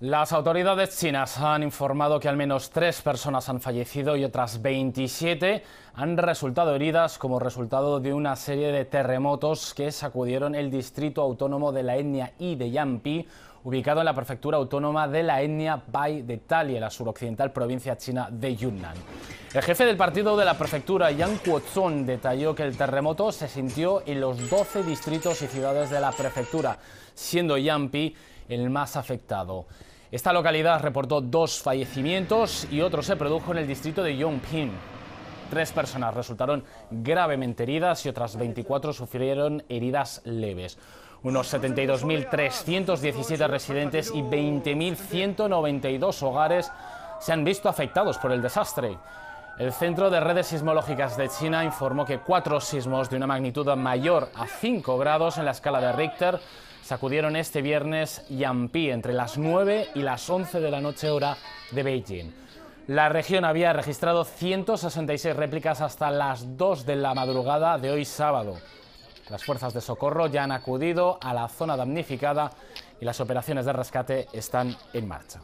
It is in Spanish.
Las autoridades chinas han informado que al menos tres personas han fallecido y otras 27 han resultado heridas como resultado de una serie de terremotos que sacudieron el distrito autónomo de la etnia I de Yanpi, ubicado en la prefectura autónoma de la etnia Bai de Tali en la suroccidental provincia china de Yunnan. El jefe del partido de la prefectura, Yang Kuozong, detalló que el terremoto se sintió en los 12 distritos y ciudades de la prefectura, siendo Yampi el más afectado. Esta localidad reportó dos fallecimientos y otro se produjo en el distrito de Yongping. Tres personas resultaron gravemente heridas y otras 24 sufrieron heridas leves. Unos 72.317 residentes y 20.192 hogares se han visto afectados por el desastre. El Centro de Redes Sismológicas de China informó que cuatro sismos de una magnitud mayor a 5 grados en la escala de Richter sacudieron este viernes Yampi entre las 9 y las 11 de la noche hora de Beijing. La región había registrado 166 réplicas hasta las 2 de la madrugada de hoy sábado. Las fuerzas de socorro ya han acudido a la zona damnificada y las operaciones de rescate están en marcha.